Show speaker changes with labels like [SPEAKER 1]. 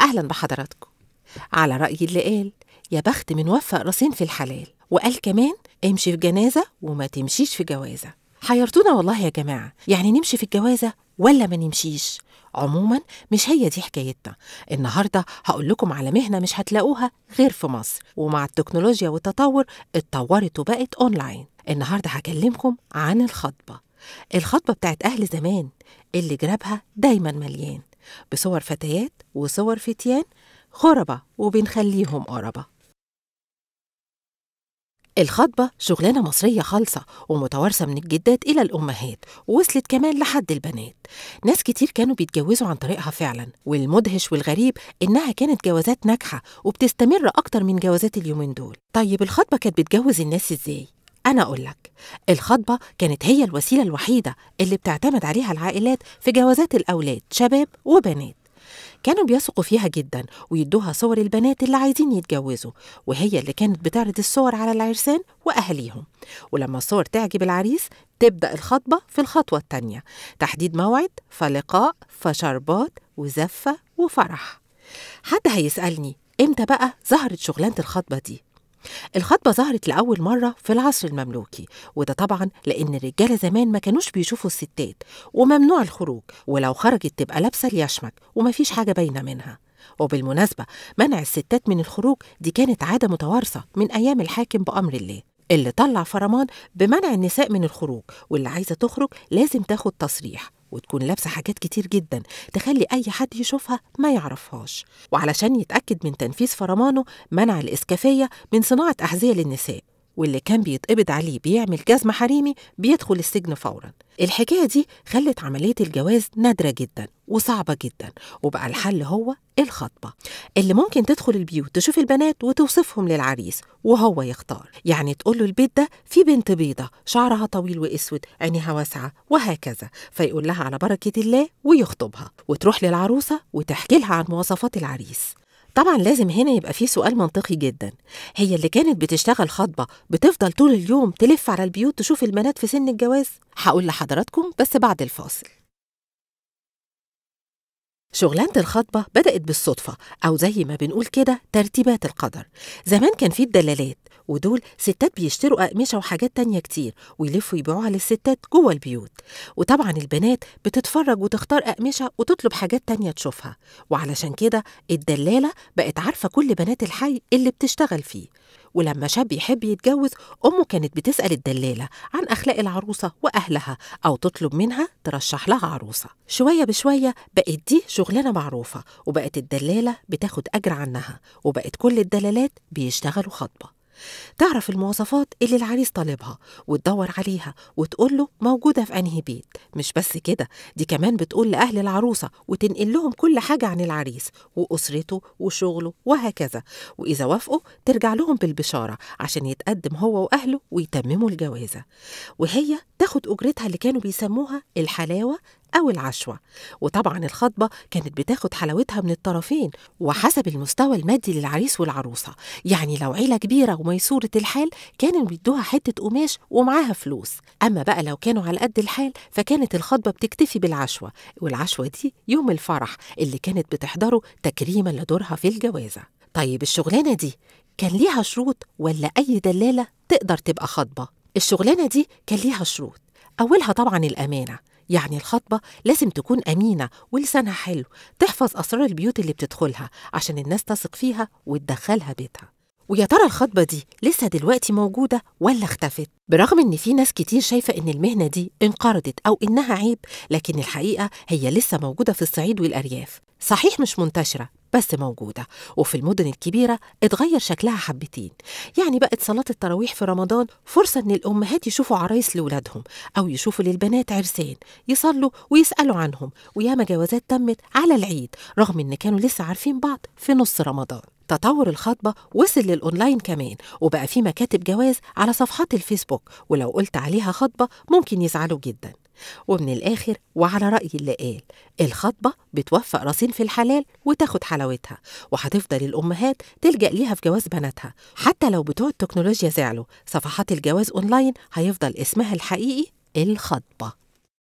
[SPEAKER 1] أهلا بحضراتكم على رأي اللي قال يا بخت من وفق راسين في الحلال وقال كمان امشي في جنازة وما تمشيش في جوازة حيرتونا والله يا جماعة يعني نمشي في الجوازة ولا ما نمشيش عموما مش هي دي حكايتنا النهاردة هقول لكم على مهنة مش هتلاقوها غير في مصر ومع التكنولوجيا والتطور اتطورت وبقت أونلاين النهاردة هكلمكم عن الخطبة الخطبة بتاعت أهل زمان اللي جرابها دايما مليان بصور فتيات وصور فتيان غربة وبنخليهم قربة الخطبة شغلانة مصرية خالصة ومتوارثة من الجدات إلى الأمهات ووصلت كمان لحد البنات ناس كتير كانوا بيتجوزوا عن طريقها فعلا والمدهش والغريب إنها كانت جوازات ناجحة وبتستمر أكتر من جوازات اليومين دول طيب الخطبة كانت بتجوز الناس إزاي؟ أنا أقول لك الخطبة كانت هي الوسيلة الوحيدة اللي بتعتمد عليها العائلات في جوازات الأولاد شباب وبنات كانوا بيثقوا فيها جدا ويدوها صور البنات اللي عايزين يتجوزوا وهي اللي كانت بتعرض الصور على العرسان وأهاليهم ولما الصور تعجب العريس تبدأ الخطبة في الخطوة التانية تحديد موعد فلقاء فشربات وزفة وفرح حد هيسألني امتى بقى ظهرت شغلانة الخطبة دي الخطبة ظهرت لأول مرة في العصر المملوكي وده طبعا لأن الرجالة زمان ما كانوش بيشوفوا الستات وممنوع الخروج ولو خرجت تبقى لابسة اليشمك ومفيش حاجة باينة منها وبالمناسبة منع الستات من الخروج دي كانت عادة متوارثة من أيام الحاكم بأمر الله اللي طلع فرمان بمنع النساء من الخروج واللي عايزة تخرج لازم تاخد تصريح وتكون لابسة حاجات كتير جدا تخلي أي حد يشوفها ما يعرفهاش وعلشان يتأكد من تنفيذ فرمانه منع الإسكافية من صناعة أحذية للنساء واللي كان بيتقبض عليه بيعمل جزم حريمي بيدخل السجن فورا الحكاية دي خلت عملية الجواز نادرة جدا وصعبة جدا وبقى الحل هو الخطبة اللي ممكن تدخل البيوت تشوف البنات وتوصفهم للعريس وهو يختار يعني تقول له البيت ده في بنت بيضة شعرها طويل وأسود عينيها واسعة وهكذا فيقول لها على بركة الله ويخطبها وتروح للعروسة وتحكي لها عن مواصفات العريس طبعا لازم هنا يبقى في سؤال منطقي جدا هي اللي كانت بتشتغل خطبة بتفضل طول اليوم تلف على البيوت تشوف البنات في سن الجواز هقول لحضراتكم بس بعد الفاصل شغلانة الخطبة بدأت بالصدفة أو زي ما بنقول كده ترتيبات القدر زمان كان في الدلالات ودول ستات بيشتروا أقمشة وحاجات تانية كتير ويلفوا يبيعوها للستات جوه البيوت وطبعا البنات بتتفرج وتختار أقمشة وتطلب حاجات تانية تشوفها وعلشان كده الدلالة بقت عارفة كل بنات الحي اللي بتشتغل فيه ولما شاب يحب يتجوز أمه كانت بتسأل الدلالة عن أخلاق العروسة وأهلها أو تطلب منها ترشح لها عروسة شوية بشوية بقت دي شغلانة معروفة وبقت الدلالة بتاخد أجر عنها وبقت كل الدلالات بيشتغلوا خطبة تعرف المواصفات اللي العريس طالبها وتدور عليها وتقول له موجودة في أنهي بيت مش بس كده دي كمان بتقول لأهل العروسة وتنقل لهم كل حاجة عن العريس وأسرته وشغله وهكذا وإذا وافقوا ترجع لهم بالبشارة عشان يتقدم هو وأهله ويتمموا الجوازة وهي تاخد أجرتها اللي كانوا بيسموها الحلاوة أو العشوة وطبعا الخطبة كانت بتاخد حلاوتها من الطرفين وحسب المستوى المادي للعريس والعروسة يعني لو عيلة كبيرة وميسورة الحال كانوا بيدوها حتة قماش ومعاها فلوس أما بقى لو كانوا على قد الحال فكانت الخطبة بتكتفي بالعشوة والعشوة دي يوم الفرح اللي كانت بتحضره تكريما لدورها في الجوازة طيب الشغلانة دي كان ليها شروط ولا أي دلالة تقدر تبقى خطبة الشغلانة دي كان ليها شروط أولها طبعا الأمانة يعني الخطبة لازم تكون أمينة ولسانها حلو تحفظ أسرار البيوت اللي بتدخلها عشان الناس تثق فيها وتدخلها بيتها ويا ترى الخطبة دي لسه دلوقتي موجودة ولا اختفت؟ برغم إن في ناس كتير شايفة إن المهنة دي انقرضت أو إنها عيب، لكن الحقيقة هي لسه موجودة في الصعيد والأرياف، صحيح مش منتشرة بس موجودة وفي المدن الكبيرة اتغير شكلها حبتين يعني بقت صلاة التراويح في رمضان فرصة إن الأمهات يشوفوا عرايس لولادهم أو يشوفوا للبنات عرسان يصلوا ويسألوا عنهم وياما جوازات تمت على العيد رغم إن كانوا لسه عارفين بعض في نص رمضان تطور الخطبة وصل للأونلاين كمان وبقى في مكاتب جواز على صفحات الفيسبوك ولو قلت عليها خطبة ممكن يزعلوا جدا ومن الآخر وعلى رأي اللي قال الخطبة بتوفق راسين في الحلال وتاخد حلاوتها وهتفضل الأمهات تلجأ ليها في جواز بناتها حتى لو بتوع التكنولوجيا زعلوا صفحات الجواز أونلاين هيفضل اسمها الحقيقي الخطبة